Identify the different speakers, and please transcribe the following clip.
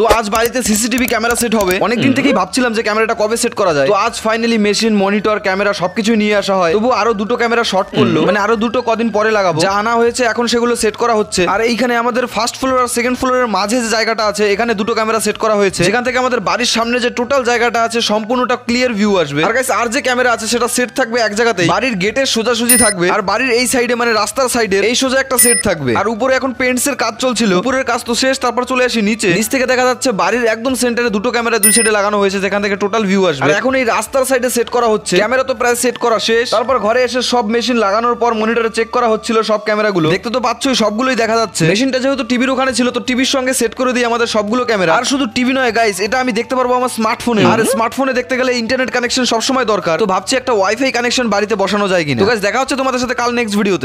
Speaker 1: তো আজ বাড়িতে সিসিটিভি ক্যামেরা সেট হবে অনেকদিন থেকেই ভাবছিলাম যে ক্যামেরাটা কবে সেট করা যায় তো আজ ফাইনালি মেশিন মনিটর ক্যামেরা সবকিছু নিয়ে আসা হয় তবু আরো দুটো ক্যামেরা শর্ট করলো মানে আরো দুটো কদিন পরে লাগাবো যা আনা হয়েছে এখন সেগুলো সেট করা হচ্ছে আর এইখানে আমাদের ফার্স্ট ফ্লোর আর সেকেন্ড ফ্লোরের মাঝে যে জায়গাটা আছে এখানে দুটো ক্যামেরা সেট করা হয়েছে সেখান থেকে আমাদের বাড়ির সামনে যে টোটাল জায়গাটা আছে সম্পূর্ণটা ক্লিয়ার ভিউ আসবে আর গাইস আর যে ক্যামেরা আছে সেটা সেট থাকবে এক জায়গাতেই বাড়ির গেটের সোজাসুজি থাকবে আর বাড়ির এই সাইডে মানে রাস্তার সাইডে এই সোজা একটা সেট থাকবে আর উপরে এখন পেন্টস এর কাজ চলছিল উপরের কাজ তো শেষ তারপর চলে আসি নিচে নিচ থেকে দেখা যাচ্ছে বাড়ির একদম সেন্টারে দুটো ক্যামেরা দুই সাইডে লাগানো হয়েছে যেখান থেকে টোটাল ভিউ আসবে এখন এই রাস্তার সাইডে সেট করা হচ্ছে ক্যামেরা তো প্রায় সেট করা শেষ তারপর ঘরে এসে সব মেশিন লাগানোর পর মনিটরে চেক করা হচ্ছিল সব ক্যামেরা গুলো দেখতে তো পাচ্ছই সবগুলোই দেখা যাচ্ছে মেশিনটা যেহেতু টিভির ওখানে ছিল তো টিভির সঙ্গে সেট করে দিয়ে আমাদের সবগুলো ক্যামেরা আর শুধু টিভি নয় গাইস এটা আমি দেখতে পারবো আমার স্মার্টফোনে আর স্মার্টফোনে দেখতে গেলে ইন্টারনেট কানেকশন সবসময় দরকার তো ভাবছি একটা ওয়াইফাই কানেকশন বাড়িতে বসানো যায় কিনা তো গাইস দেখা হচ্ছে তোমাদের সাথে কাল নেক্সট ভিডিওতে